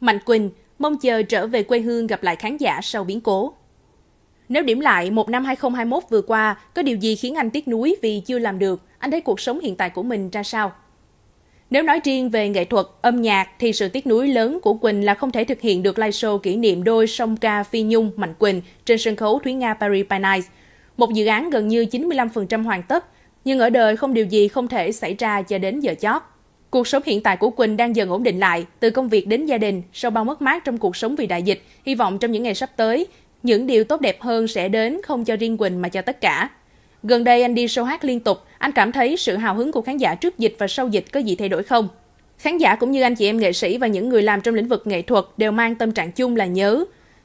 Mạnh Quỳnh mong chờ trở về quê hương gặp lại khán giả sau biến cố. Nếu điểm lại, một năm 2021 vừa qua, có điều gì khiến anh tiếc nuối vì chưa làm được? Anh thấy cuộc sống hiện tại của mình ra sao? Nếu nói riêng về nghệ thuật, âm nhạc thì sự tiếc nuối lớn của Quỳnh là không thể thực hiện được live show kỷ niệm đôi song ca Phi Nhung Mạnh Quỳnh trên sân khấu Thúy Nga Paris by Night. Một dự án gần như 95% hoàn tất, nhưng ở đời không điều gì không thể xảy ra cho đến giờ chót. Cuộc sống hiện tại của Quỳnh đang dần ổn định lại, từ công việc đến gia đình, sau bao mất mát trong cuộc sống vì đại dịch, hy vọng trong những ngày sắp tới, những điều tốt đẹp hơn sẽ đến không cho riêng Quỳnh mà cho tất cả. Gần đây anh đi show hát liên tục, anh cảm thấy sự hào hứng của khán giả trước dịch và sau dịch có gì thay đổi không? Khán giả cũng như anh chị em nghệ sĩ và những người làm trong lĩnh vực nghệ thuật đều mang tâm trạng chung là nhớ.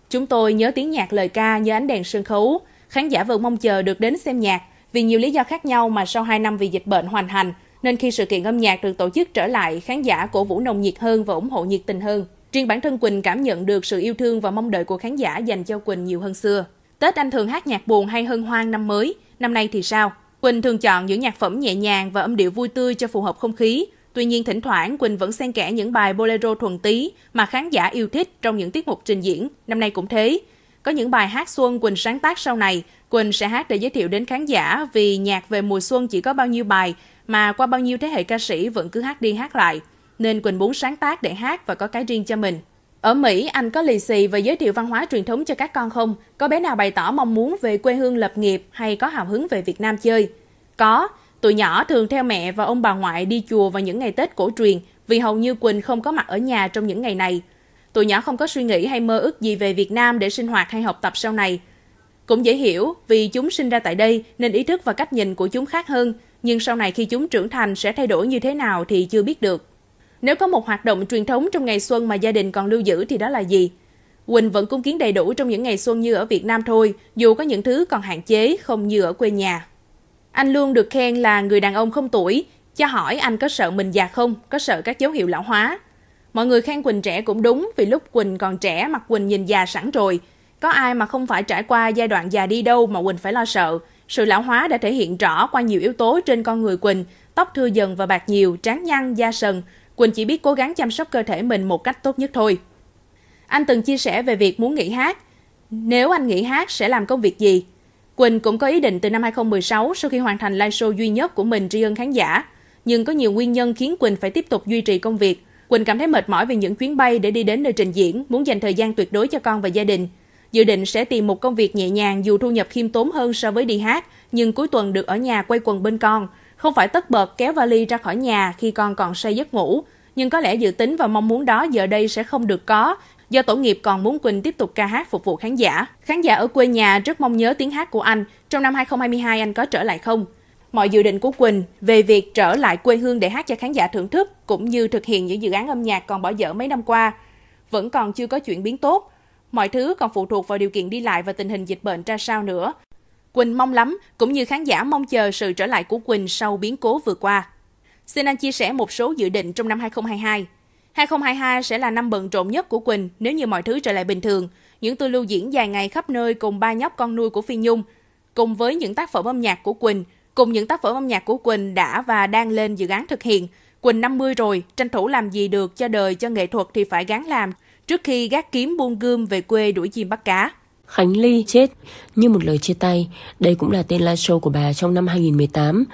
Chúng tôi nhớ tiếng nhạc lời ca như ánh đèn sân khấu. Khán giả vẫn mong chờ được đến xem nhạc vì nhiều lý do khác nhau mà sau 2 năm vì dịch bệnh hoàn thành nên khi sự kiện âm nhạc được tổ chức trở lại, khán giả cổ vũ nồng nhiệt hơn và ủng hộ nhiệt tình hơn. Riêng bản thân Quỳnh cảm nhận được sự yêu thương và mong đợi của khán giả dành cho Quỳnh nhiều hơn xưa. Tết anh thường hát nhạc buồn hay hân hoan năm mới, năm nay thì sao? Quỳnh thường chọn những nhạc phẩm nhẹ nhàng và âm điệu vui tươi cho phù hợp không khí. Tuy nhiên thỉnh thoảng Quỳnh vẫn xen kẽ những bài bolero thuần tí mà khán giả yêu thích trong những tiết mục trình diễn. Năm nay cũng thế, có những bài hát xuân Quỳnh sáng tác sau này, Quỳnh sẽ hát để giới thiệu đến khán giả vì nhạc về mùa xuân chỉ có bao nhiêu bài mà qua bao nhiêu thế hệ ca sĩ vẫn cứ hát đi hát lại. Nên Quỳnh muốn sáng tác để hát và có cái riêng cho mình. Ở Mỹ, anh có lì xì và giới thiệu văn hóa truyền thống cho các con không? Có bé nào bày tỏ mong muốn về quê hương lập nghiệp hay có hào hứng về Việt Nam chơi? Có, tụi nhỏ thường theo mẹ và ông bà ngoại đi chùa vào những ngày Tết cổ truyền vì hầu như Quỳnh không có mặt ở nhà trong những ngày này – tụi nhỏ không có suy nghĩ hay mơ ước gì về Việt Nam để sinh hoạt hay học tập sau này. Cũng dễ hiểu, vì chúng sinh ra tại đây nên ý thức và cách nhìn của chúng khác hơn, nhưng sau này khi chúng trưởng thành sẽ thay đổi như thế nào thì chưa biết được. Nếu có một hoạt động truyền thống trong ngày xuân mà gia đình còn lưu giữ thì đó là gì? Quỳnh vẫn cung kiến đầy đủ trong những ngày xuân như ở Việt Nam thôi, dù có những thứ còn hạn chế không như ở quê nhà. Anh luôn được khen là người đàn ông không tuổi, cho hỏi anh có sợ mình già không, có sợ các dấu hiệu lão hóa. Mọi người khen Quỳnh trẻ cũng đúng vì lúc Quỳnh còn trẻ mặt Quỳnh nhìn già sẵn rồi. Có ai mà không phải trải qua giai đoạn già đi đâu mà Quỳnh phải lo sợ. Sự lão hóa đã thể hiện rõ qua nhiều yếu tố trên con người Quỳnh, tóc thưa dần và bạc nhiều, trán nhăn, da sần. Quỳnh chỉ biết cố gắng chăm sóc cơ thể mình một cách tốt nhất thôi. Anh từng chia sẻ về việc muốn nghỉ hát. Nếu anh nghỉ hát sẽ làm công việc gì? Quỳnh cũng có ý định từ năm 2016 sau khi hoàn thành live show duy nhất của mình tri ân khán giả. Nhưng có nhiều nguyên nhân khiến Quỳnh phải tiếp tục duy trì công việc. Quỳnh cảm thấy mệt mỏi vì những chuyến bay để đi đến nơi trình diễn, muốn dành thời gian tuyệt đối cho con và gia đình. Dự định sẽ tìm một công việc nhẹ nhàng dù thu nhập khiêm tốn hơn so với đi hát, nhưng cuối tuần được ở nhà quay quần bên con. Không phải tất bật kéo vali ra khỏi nhà khi con còn say giấc ngủ, nhưng có lẽ dự tính và mong muốn đó giờ đây sẽ không được có do tổ nghiệp còn muốn Quỳnh tiếp tục ca hát phục vụ khán giả. Khán giả ở quê nhà rất mong nhớ tiếng hát của anh. Trong năm 2022 anh có trở lại không? mọi dự định của Quỳnh về việc trở lại quê hương để hát cho khán giả thưởng thức cũng như thực hiện những dự án âm nhạc còn bỏ dở mấy năm qua. Vẫn còn chưa có chuyển biến tốt, mọi thứ còn phụ thuộc vào điều kiện đi lại và tình hình dịch bệnh ra sao nữa. Quỳnh mong lắm, cũng như khán giả mong chờ sự trở lại của Quỳnh sau biến cố vừa qua. Xin anh chia sẻ một số dự định trong năm 2022. 2022 sẽ là năm bận rộn nhất của Quỳnh nếu như mọi thứ trở lại bình thường. Những tour lưu diễn dài ngày khắp nơi cùng ba nhóc con nuôi của Phi Nhung, cùng với những tác phẩm âm nhạc của Quỳnh, cùng những tác phẩm âm nhạc của Quỳnh đã và đang lên dự án thực hiện. Quỳnh 50 rồi, tranh thủ làm gì được cho đời, cho nghệ thuật thì phải gán làm, trước khi gác kiếm buông gươm về quê đuổi chim bắt cá. Khánh Ly chết như một lời chia tay. Đây cũng là tên live show của bà trong năm 2018.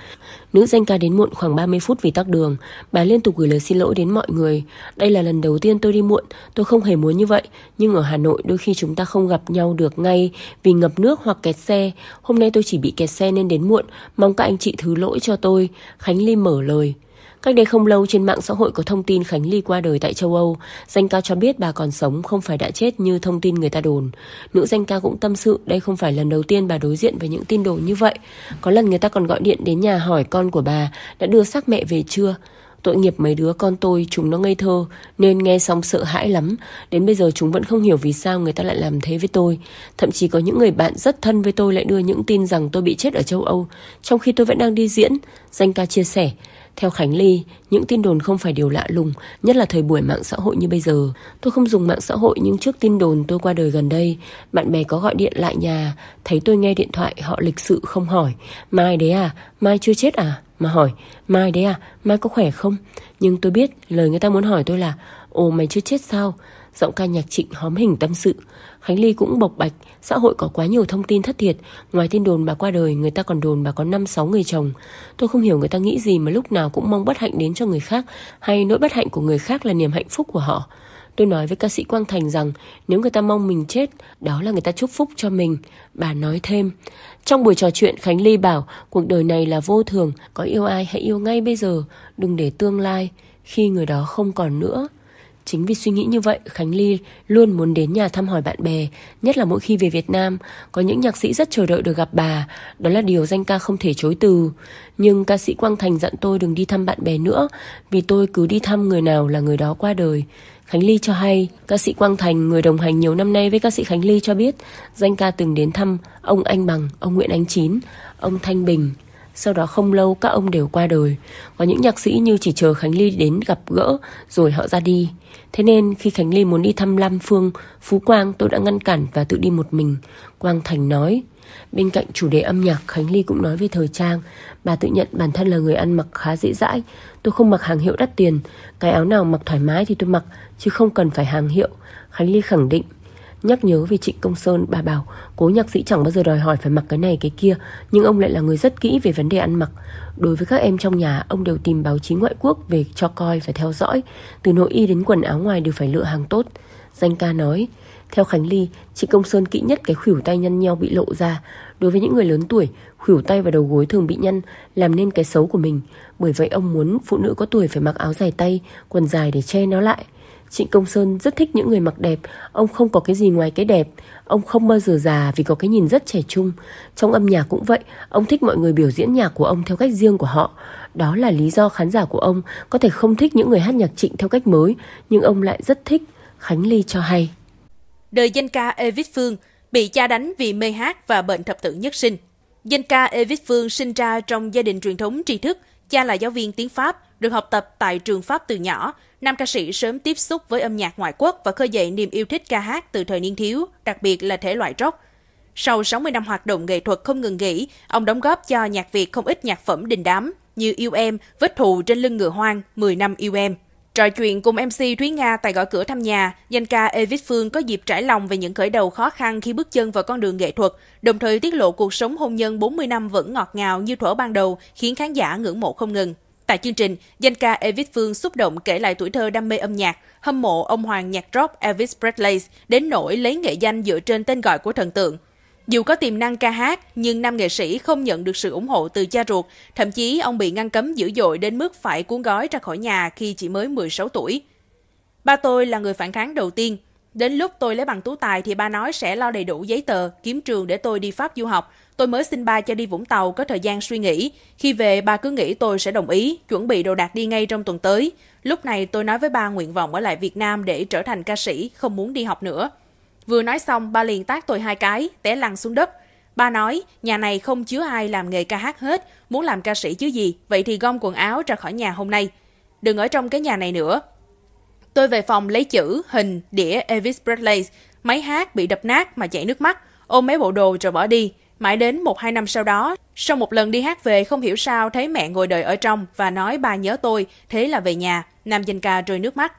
Nữ danh ca đến muộn khoảng 30 phút vì tắc đường. Bà liên tục gửi lời xin lỗi đến mọi người. Đây là lần đầu tiên tôi đi muộn. Tôi không hề muốn như vậy. Nhưng ở Hà Nội đôi khi chúng ta không gặp nhau được ngay vì ngập nước hoặc kẹt xe. Hôm nay tôi chỉ bị kẹt xe nên đến muộn. Mong các anh chị thứ lỗi cho tôi. Khánh Ly mở lời. Cách đây không lâu trên mạng xã hội có thông tin Khánh Ly qua đời tại châu Âu. Danh ca cho biết bà còn sống không phải đã chết như thông tin người ta đồn. Nữ danh ca cũng tâm sự đây không phải lần đầu tiên bà đối diện với những tin đồn như vậy. Có lần người ta còn gọi điện đến nhà hỏi con của bà đã đưa xác mẹ về chưa. Tội nghiệp mấy đứa con tôi, chúng nó ngây thơ, nên nghe xong sợ hãi lắm. Đến bây giờ chúng vẫn không hiểu vì sao người ta lại làm thế với tôi. Thậm chí có những người bạn rất thân với tôi lại đưa những tin rằng tôi bị chết ở châu Âu, trong khi tôi vẫn đang đi diễn. Danh ca chia sẻ, theo Khánh Ly, những tin đồn không phải điều lạ lùng, nhất là thời buổi mạng xã hội như bây giờ. Tôi không dùng mạng xã hội nhưng trước tin đồn tôi qua đời gần đây, bạn bè có gọi điện lại nhà, thấy tôi nghe điện thoại họ lịch sự không hỏi, mai đấy à, mai chưa chết à? Mà hỏi, mai đấy à, mai có khỏe không? Nhưng tôi biết lời người ta muốn hỏi tôi là Ồ mày chưa chết sao? Giọng ca nhạc trịnh hóm hình tâm sự. Khánh Ly cũng bộc bạch, xã hội có quá nhiều thông tin thất thiệt. Ngoài tin đồn bà qua đời, người ta còn đồn bà có 5-6 người chồng. Tôi không hiểu người ta nghĩ gì mà lúc nào cũng mong bất hạnh đến cho người khác, hay nỗi bất hạnh của người khác là niềm hạnh phúc của họ. Tôi nói với ca sĩ Quang Thành rằng nếu người ta mong mình chết, đó là người ta chúc phúc cho mình. Bà nói thêm. Trong buổi trò chuyện, Khánh Ly bảo cuộc đời này là vô thường, có yêu ai hãy yêu ngay bây giờ, đừng để tương lai, khi người đó không còn nữa. Chính vì suy nghĩ như vậy, Khánh Ly luôn muốn đến nhà thăm hỏi bạn bè, nhất là mỗi khi về Việt Nam, có những nhạc sĩ rất chờ đợi được gặp bà, đó là điều danh ca không thể chối từ. Nhưng ca sĩ Quang Thành dặn tôi đừng đi thăm bạn bè nữa, vì tôi cứ đi thăm người nào là người đó qua đời. Khánh Ly cho hay, ca sĩ Quang Thành, người đồng hành nhiều năm nay với ca sĩ Khánh Ly cho biết, danh ca từng đến thăm ông Anh Bằng, ông Nguyễn Ánh Chín, ông Thanh Bình, sau đó không lâu các ông đều qua đời. Có những nhạc sĩ như chỉ chờ Khánh Ly đến gặp gỡ rồi họ ra đi. Thế nên khi Khánh Ly muốn đi thăm Lam Phương, Phú Quang tôi đã ngăn cản và tự đi một mình. Quang Thành nói, Bên cạnh chủ đề âm nhạc, Khánh Ly cũng nói về thời trang. Bà tự nhận bản thân là người ăn mặc khá dễ dãi. Tôi không mặc hàng hiệu đắt tiền. Cái áo nào mặc thoải mái thì tôi mặc, chứ không cần phải hàng hiệu. Khánh Ly khẳng định. Nhắc nhớ về Trịnh Công Sơn, bà bảo cố nhạc sĩ chẳng bao giờ đòi hỏi phải mặc cái này cái kia, nhưng ông lại là người rất kỹ về vấn đề ăn mặc. Đối với các em trong nhà, ông đều tìm báo chí ngoại quốc về cho coi và theo dõi, từ nội y đến quần áo ngoài đều phải lựa hàng tốt. Danh ca nói, theo Khánh Ly, Trịnh Công Sơn kỹ nhất cái khuỷu tay nhăn nheo bị lộ ra. Đối với những người lớn tuổi, khuỷu tay và đầu gối thường bị nhăn, làm nên cái xấu của mình. Bởi vậy ông muốn phụ nữ có tuổi phải mặc áo dài tay, quần dài để che nó lại. Trịnh Công Sơn rất thích những người mặc đẹp, ông không có cái gì ngoài cái đẹp, ông không bao giờ già vì có cái nhìn rất trẻ trung. Trong âm nhạc cũng vậy, ông thích mọi người biểu diễn nhạc của ông theo cách riêng của họ. Đó là lý do khán giả của ông có thể không thích những người hát nhạc Trịnh theo cách mới, nhưng ông lại rất thích, Khánh Ly cho hay. Đời danh ca Evis Phương bị cha đánh vì mê hát và bệnh thập tử nhất sinh. Danh ca Evis Phương sinh ra trong gia đình truyền thống tri thức, cha là giáo viên tiếng Pháp, được học tập tại trường Pháp từ nhỏ, nam ca sĩ sớm tiếp xúc với âm nhạc ngoại quốc và khơi dậy niềm yêu thích ca hát từ thời niên thiếu, đặc biệt là thể loại rock. Sau 60 năm hoạt động nghệ thuật không ngừng nghỉ, ông đóng góp cho nhạc Việt không ít nhạc phẩm đình đám như Yêu Em, Vết Thù trên lưng ngựa hoang, 10 năm yêu em. Trò chuyện cùng MC Thúy Nga tại gõ cửa thăm nhà, danh ca Evis Phương có dịp trải lòng về những khởi đầu khó khăn khi bước chân vào con đường nghệ thuật, đồng thời tiết lộ cuộc sống hôn nhân 40 năm vẫn ngọt ngào như thuở ban đầu, khiến khán giả ngưỡng mộ không ngừng. Tại chương trình, danh ca Elvis Phương xúc động kể lại tuổi thơ đam mê âm nhạc, hâm mộ ông hoàng nhạc rock Elvis Presley đến nỗi lấy nghệ danh dựa trên tên gọi của thần tượng. Dù có tiềm năng ca hát, nhưng nam nghệ sĩ không nhận được sự ủng hộ từ cha ruột, thậm chí ông bị ngăn cấm dữ dội đến mức phải cuốn gói ra khỏi nhà khi chỉ mới 16 tuổi. Ba tôi là người phản kháng đầu tiên, Đến lúc tôi lấy bằng tú tài thì ba nói sẽ lo đầy đủ giấy tờ, kiếm trường để tôi đi Pháp du học. Tôi mới xin ba cho đi Vũng Tàu có thời gian suy nghĩ. Khi về ba cứ nghĩ tôi sẽ đồng ý, chuẩn bị đồ đạc đi ngay trong tuần tới. Lúc này tôi nói với ba nguyện vọng ở lại Việt Nam để trở thành ca sĩ, không muốn đi học nữa. Vừa nói xong, ba liền tát tôi hai cái, té lăn xuống đất. Ba nói, nhà này không chứa ai làm nghề ca hát hết, muốn làm ca sĩ chứ gì, vậy thì gom quần áo ra khỏi nhà hôm nay. Đừng ở trong cái nhà này nữa, Tôi về phòng lấy chữ, hình, đĩa Elvis Presley, máy hát bị đập nát mà chảy nước mắt, ôm mấy bộ đồ rồi bỏ đi. Mãi đến một hai năm sau đó, sau một lần đi hát về không hiểu sao thấy mẹ ngồi đợi ở trong và nói bà nhớ tôi, thế là về nhà, nam danh ca rơi nước mắt.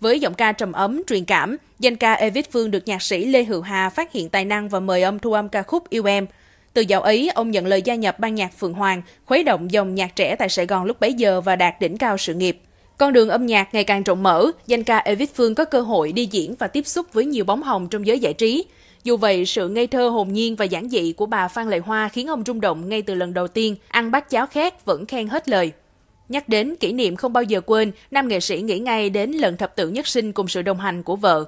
Với giọng ca trầm ấm, truyền cảm, danh ca Evis Phương được nhạc sĩ Lê Hữu Hà phát hiện tài năng và mời ông thu âm ca khúc Yêu Em. Từ dạo ấy, ông nhận lời gia nhập ban nhạc Phượng Hoàng, khuấy động dòng nhạc trẻ tại Sài Gòn lúc bấy giờ và đạt đỉnh cao sự nghiệp. Con đường âm nhạc ngày càng rộng mở, danh ca Evic Phương có cơ hội đi diễn và tiếp xúc với nhiều bóng hồng trong giới giải trí. Dù vậy, sự ngây thơ hồn nhiên và giản dị của bà Phan Lệ Hoa khiến ông rung động ngay từ lần đầu tiên ăn bát cháo khét vẫn khen hết lời. Nhắc đến kỷ niệm không bao giờ quên, nam nghệ sĩ nghĩ ngay đến lần thập tự nhất sinh cùng sự đồng hành của vợ.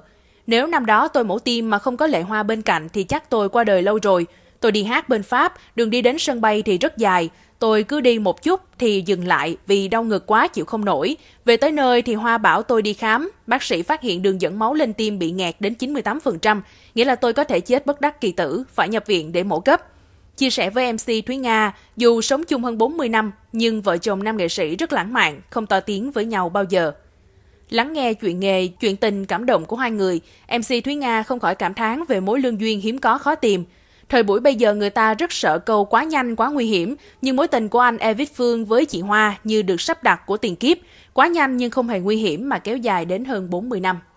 Nếu năm đó tôi mổ tim mà không có lệ hoa bên cạnh thì chắc tôi qua đời lâu rồi. Tôi đi hát bên Pháp, đường đi đến sân bay thì rất dài. Tôi cứ đi một chút thì dừng lại vì đau ngực quá chịu không nổi. Về tới nơi thì Hoa bảo tôi đi khám. Bác sĩ phát hiện đường dẫn máu lên tim bị nghẹt đến 98%, nghĩa là tôi có thể chết bất đắc kỳ tử, phải nhập viện để mổ cấp. Chia sẻ với MC Thúy Nga, dù sống chung hơn 40 năm, nhưng vợ chồng nam nghệ sĩ rất lãng mạn, không to tiếng với nhau bao giờ. Lắng nghe chuyện nghề, chuyện tình cảm động của hai người, MC Thúy Nga không khỏi cảm thán về mối lương duyên hiếm có khó tìm. Thời buổi bây giờ người ta rất sợ câu quá nhanh, quá nguy hiểm, nhưng mối tình của anh Evitt Phương với chị Hoa như được sắp đặt của tiền kiếp, quá nhanh nhưng không hề nguy hiểm mà kéo dài đến hơn 40 năm.